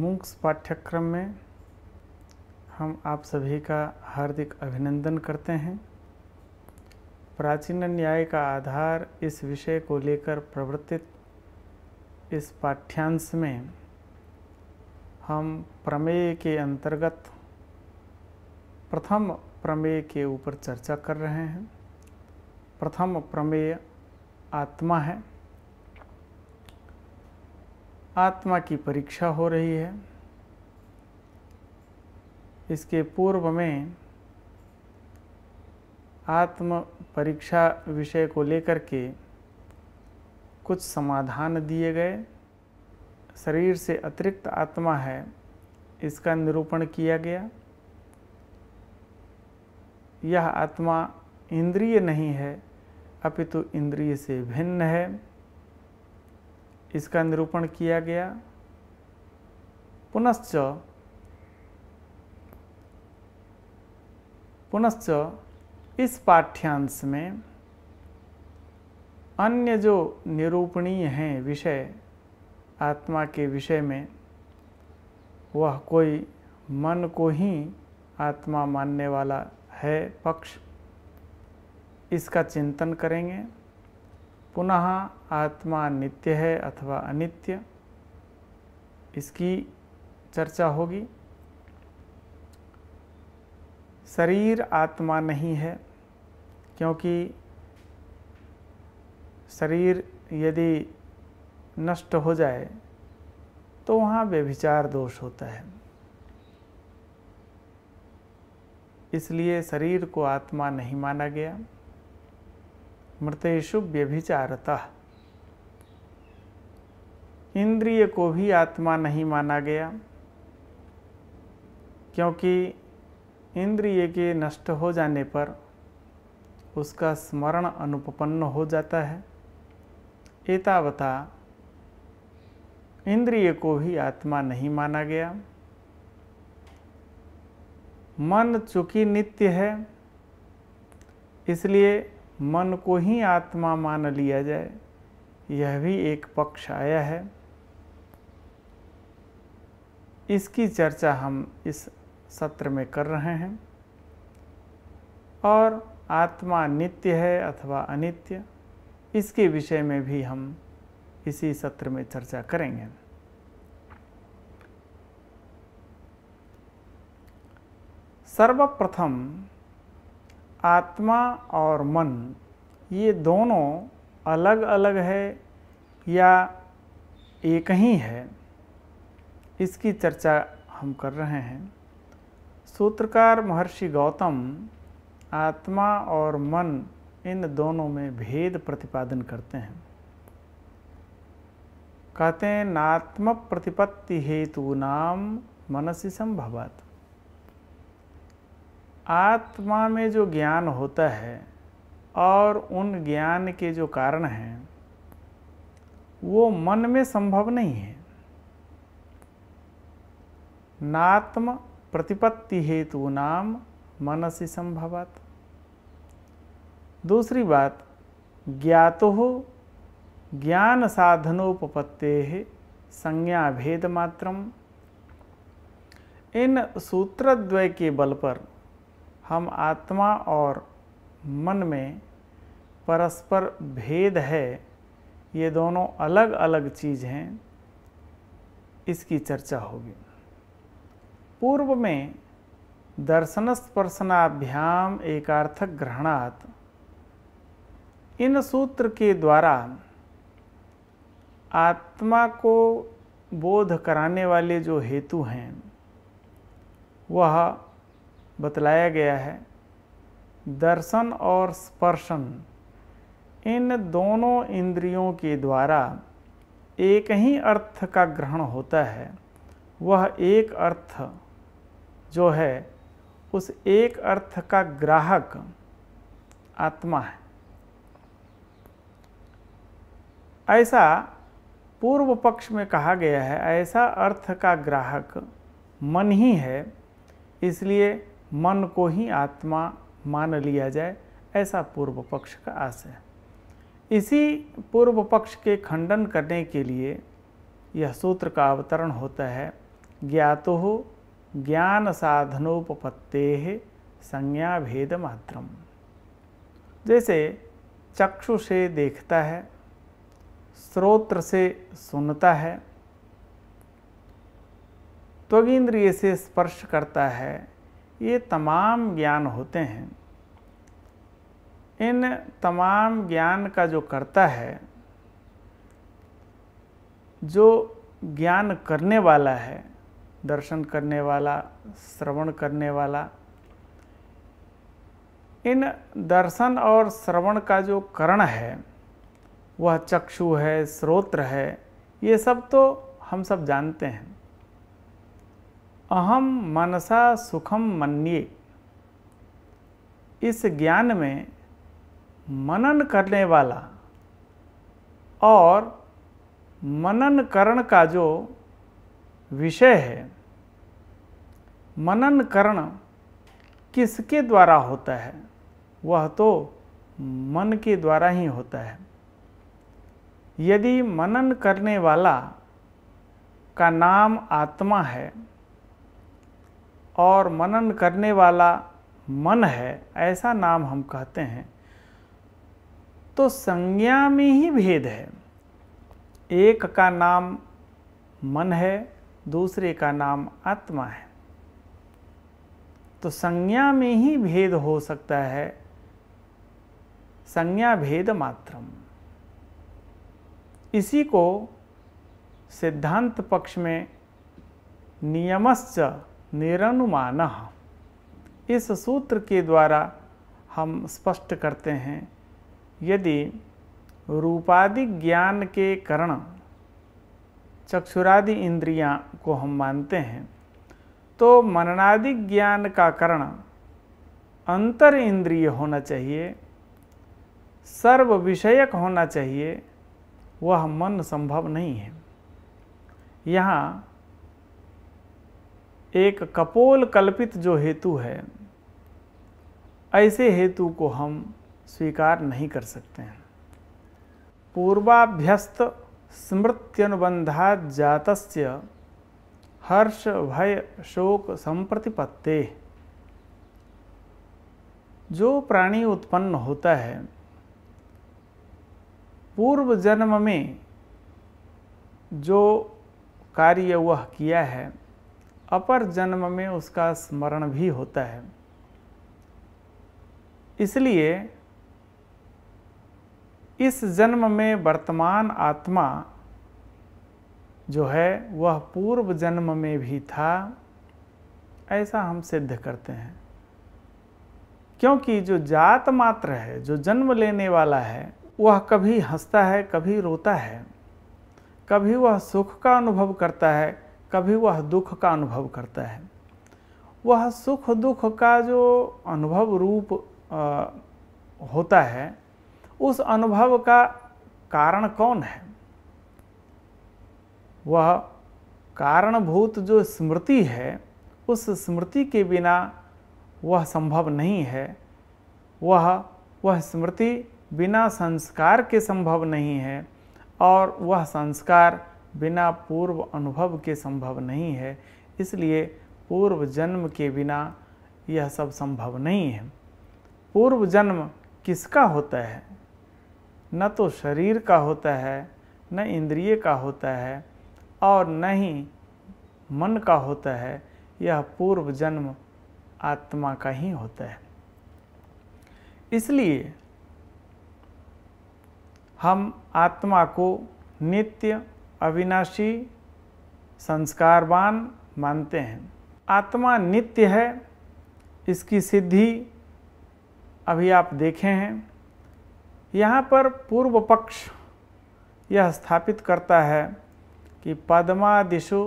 MOOCs पाठ्यक्रम में हम आप सभी का हार्दिक अभिनंदन करते हैं प्राचीन न्याय का आधार इस विषय को लेकर प्रवर्तित इस पाठ्यांश में हम प्रमेय के अंतर्गत प्रथम प्रमेय के ऊपर चर्चा कर रहे हैं प्रथम प्रमेय आत्मा है आत्मा की परीक्षा हो रही है इसके पूर्व में आत्म परीक्षा विषय को लेकर के कुछ समाधान दिए गए शरीर से अतिरिक्त आत्मा है इसका निरूपण किया गया यह आत्मा इंद्रिय नहीं है अपितु इंद्रिय से भिन्न है इसका निरूपण किया गया पुनश्च पुनश्च इस पाठ्यांश में अन्य जो निरूपणीय हैं विषय आत्मा के विषय में वह कोई मन को ही आत्मा मानने वाला है पक्ष इसका चिंतन करेंगे पुनः आत्मा नित्य है अथवा अनित्य इसकी चर्चा होगी शरीर आत्मा नहीं है क्योंकि शरीर यदि नष्ट हो जाए तो वहाँ व्यभिचार दोष होता है इसलिए शरीर को आत्मा नहीं माना गया मृतेशु व्यभिचारता इंद्रिय को भी आत्मा नहीं माना गया क्योंकि इंद्रिय के नष्ट हो जाने पर उसका स्मरण अनुपपन्न हो जाता है एतावता इंद्रिय को भी आत्मा नहीं माना गया मन चूंकि नित्य है इसलिए मन को ही आत्मा मान लिया जाए यह भी एक पक्ष आया है इसकी चर्चा हम इस सत्र में कर रहे हैं और आत्मा नित्य है अथवा अनित्य इसके विषय में भी हम इसी सत्र में चर्चा करेंगे सर्वप्रथम आत्मा और मन ये दोनों अलग अलग है या एक ही है इसकी चर्चा हम कर रहे हैं सूत्रकार महर्षि गौतम आत्मा और मन इन दोनों में भेद प्रतिपादन करते हैं कहते हैं नात्म प्रतिपत्ति हेतु नाम मनसी संभवत आत्मा में जो ज्ञान होता है और उन ज्ञान के जो कारण हैं वो मन में संभव नहीं है नात्म प्रतिपत्ति हेतु नाम से संभवत दूसरी बात ज्ञातो हो ज्ञान साधनोपपत्ते संज्ञा भेद मात्रम इन सूत्रद्वय के बल पर हम आत्मा और मन में परस्पर भेद है ये दोनों अलग अलग चीज़ हैं इसकी चर्चा होगी पूर्व में दर्शन स्पर्शनाभ्याम एकार्थक ग्रहणात् इन सूत्र के द्वारा आत्मा को बोध कराने वाले जो हेतु हैं वह बतलाया गया है दर्शन और स्पर्शन इन दोनों इंद्रियों के द्वारा एक ही अर्थ का ग्रहण होता है वह एक अर्थ जो है उस एक अर्थ का ग्राहक आत्मा है ऐसा पूर्व पक्ष में कहा गया है ऐसा अर्थ का ग्राहक मन ही है इसलिए मन को ही आत्मा मान लिया जाए ऐसा पूर्व पक्ष का आशय है इसी पूर्व पक्ष के खंडन करने के लिए यह सूत्र का अवतरण होता है ज्ञातो हो ज्ञान साधनोपत्ते संज्ञा भेद मात्रम जैसे चक्षु से देखता है स्रोत्र से सुनता है त्विंद्रिय से स्पर्श करता है ये तमाम ज्ञान होते हैं इन तमाम ज्ञान का जो करता है जो ज्ञान करने वाला है दर्शन करने वाला श्रवण करने वाला इन दर्शन और श्रवण का जो करण है वह चक्षु है स्रोत्र है ये सब तो हम सब जानते हैं अहम मनसा सुखम मनिए इस ज्ञान में मनन करने वाला और मनन करण का जो विषय है मनन करण किसके द्वारा होता है वह तो मन के द्वारा ही होता है यदि मनन करने वाला का नाम आत्मा है और मनन करने वाला मन है ऐसा नाम हम कहते हैं तो संज्ञा में ही भेद है एक का नाम मन है दूसरे का नाम आत्मा है तो संज्ञा में ही भेद हो सकता है संज्ञा भेद मात्रम इसी को सिद्धांत पक्ष में नियमस्य निरनुमान इस सूत्र के द्वारा हम स्पष्ट करते हैं यदि रूपादि ज्ञान के करण चक्षुरादि इंद्रियां को हम मानते हैं तो मननादि ज्ञान का करण अंतर इंद्रिय होना चाहिए सर्व विषयक होना चाहिए वह मन संभव नहीं है यहाँ एक कपोल कल्पित जो हेतु है ऐसे हेतु को हम स्वीकार नहीं कर सकते हैं पूर्वाभ्यस्त स्मृत्यनुबंधा जातस्य हर्ष भय शोक संप्रतिपत्ते जो प्राणी उत्पन्न होता है पूर्व जन्म में जो कार्य वह किया है अपर जन्म में उसका स्मरण भी होता है इसलिए इस जन्म में वर्तमान आत्मा जो है वह पूर्व जन्म में भी था ऐसा हम सिद्ध करते हैं क्योंकि जो जात मात्र है जो जन्म लेने वाला है वह कभी हंसता है कभी रोता है कभी वह सुख का अनुभव करता है कभी वह दुख का अनुभव करता है वह सुख दुख का जो अनुभव रूप आ, होता है उस अनुभव का कारण कौन है वह कारणभूत जो स्मृति है उस स्मृति के बिना वह संभव नहीं है वह वह स्मृति बिना संस्कार के संभव नहीं है और वह संस्कार बिना पूर्व अनुभव के संभव नहीं है इसलिए पूर्व जन्म के बिना यह सब संभव नहीं है पूर्व जन्म किसका होता है न तो शरीर का होता है न इंद्रिय का होता है और न ही मन का होता है यह पूर्व जन्म आत्मा का ही होता है इसलिए हम आत्मा को नित्य अविनाशी संस्कारवान मानते हैं आत्मा नित्य है इसकी सिद्धि अभी आप देखे हैं यहाँ पर पूर्व पक्ष यह स्थापित करता है कि पद्मादिशु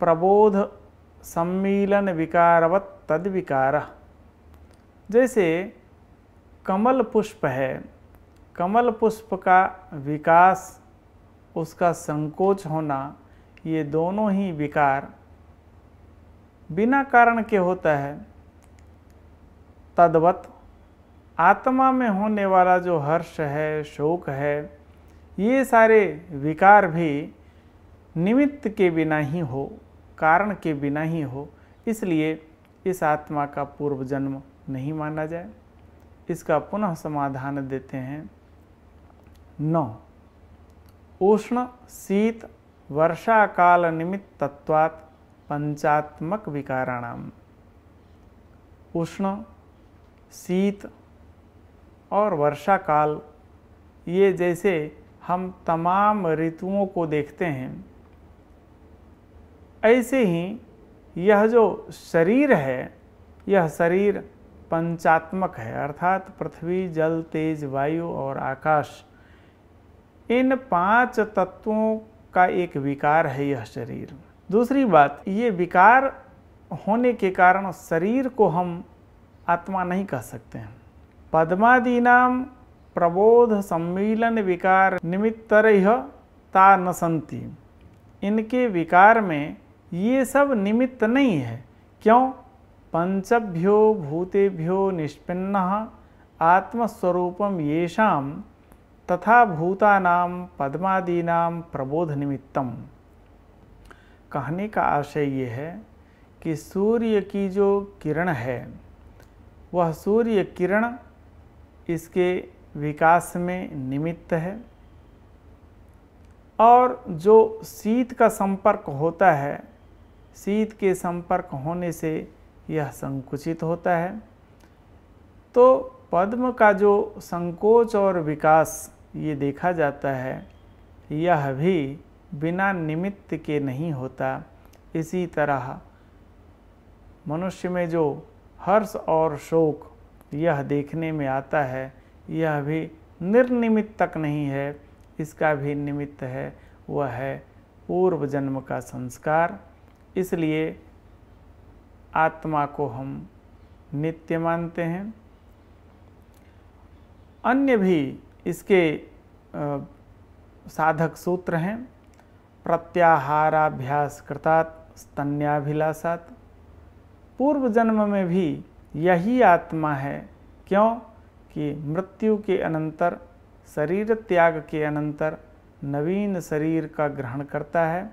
प्रबोध सम्मीलन विकारवत तद विकार जैसे कमल पुष्प है कमल पुष्प का विकास उसका संकोच होना ये दोनों ही विकार बिना कारण के होता है तद्वत आत्मा में होने वाला जो हर्ष है शोक है ये सारे विकार भी निमित्त के बिना ही हो कारण के बिना ही हो इसलिए इस आत्मा का पूर्व जन्म नहीं माना जाए इसका पुनः समाधान देते हैं नौ उष्ण शीत वर्षाकाल तत्वात् पंचात्मक विकाराणाम उष्ण शीत और वर्षाकाल ये जैसे हम तमाम ऋतुओं को देखते हैं ऐसे ही यह जो शरीर है यह शरीर पंचात्मक है अर्थात पृथ्वी जल तेज वायु और आकाश इन पांच तत्वों का एक विकार है यह शरीर दूसरी बात ये विकार होने के कारण शरीर को हम आत्मा नहीं कह सकते हैं पद्मादीनाम प्रबोध सम्मिलन विकार निमित्तर ता न संति इनके विकार में ये सब निमित्त नहीं है क्यों पंचभ्यो भूतेभ्यो निष्पिन्न आत्मस्वरूपम येषाम तथा भूतानाम पद्मादीनाम प्रबोध निमित्तम कहने का आशय ये है कि सूर्य की जो किरण है वह सूर्य किरण इसके विकास में निमित्त है और जो शीत का संपर्क होता है शीत के संपर्क होने से यह संकुचित होता है तो पद्म का जो संकोच और विकास ये देखा जाता है यह भी बिना निमित्त के नहीं होता इसी तरह मनुष्य में जो हर्ष और शोक यह देखने में आता है यह भी निर्निमित तक नहीं है इसका भी निमित्त है वह है पूर्व जन्म का संस्कार इसलिए आत्मा को हम नित्य मानते हैं अन्य भी इसके साधक सूत्र हैं प्रत्याहाराभ्यास कृतात् स्तन्याभिलाषात पूर्व जन्म में भी यही आत्मा है क्यों कि मृत्यु के अनंतर शरीर त्याग के अनंतर नवीन शरीर का ग्रहण करता है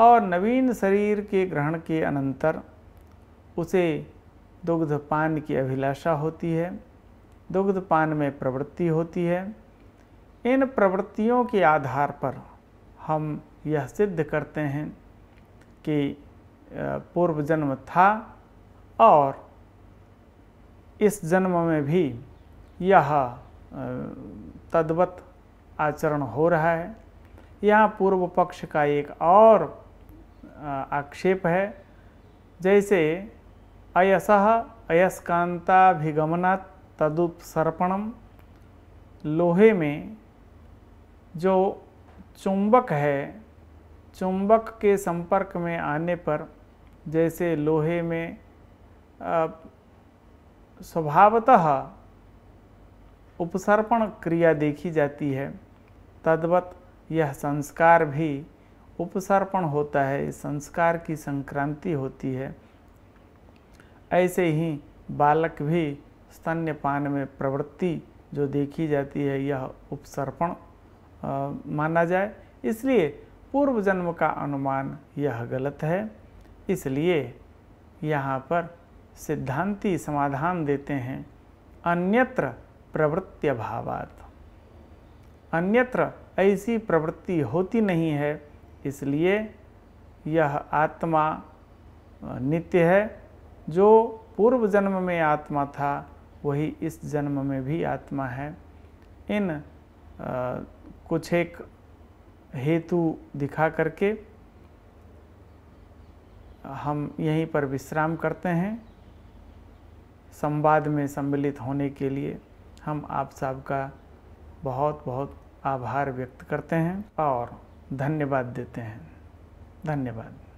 और नवीन शरीर के ग्रहण के अनंतर उसे दुग्ध पान की अभिलाषा होती है दुग्धपान में प्रवृत्ति होती है इन प्रवृत्तियों के आधार पर हम यह सिद्ध करते हैं कि पूर्व जन्म था और इस जन्म में भी यह तद्वत आचरण हो रहा है यहाँ पूर्व पक्ष का एक और आक्षेप है जैसे अयस अयस्कांताभिगमनात् तदुपसर्पणम लोहे में जो चुंबक है चुंबक के संपर्क में आने पर जैसे लोहे में स्वभावतः उपसर्पण क्रिया देखी जाती है तद्वत यह संस्कार भी उपसर्पण होता है इस संस्कार की संक्रांति होती है ऐसे ही बालक भी स्तन्यपान में प्रवृत्ति जो देखी जाती है यह उपसर्पण माना जाए इसलिए पूर्व जन्म का अनुमान यह गलत है इसलिए यहाँ पर सिद्धांति समाधान देते हैं अन्यत्र प्रवृत्ति अभावात अन्यत्र ऐसी प्रवृत्ति होती नहीं है इसलिए यह आत्मा नित्य है जो पूर्व जन्म में आत्मा था वही इस जन्म में भी आत्मा है इन आ, कुछ एक हेतु दिखा करके हम यहीं पर विश्राम करते हैं संवाद में सम्मिलित होने के लिए हम आप साहब का बहुत बहुत आभार व्यक्त करते हैं और धन्यवाद देते हैं धन्यवाद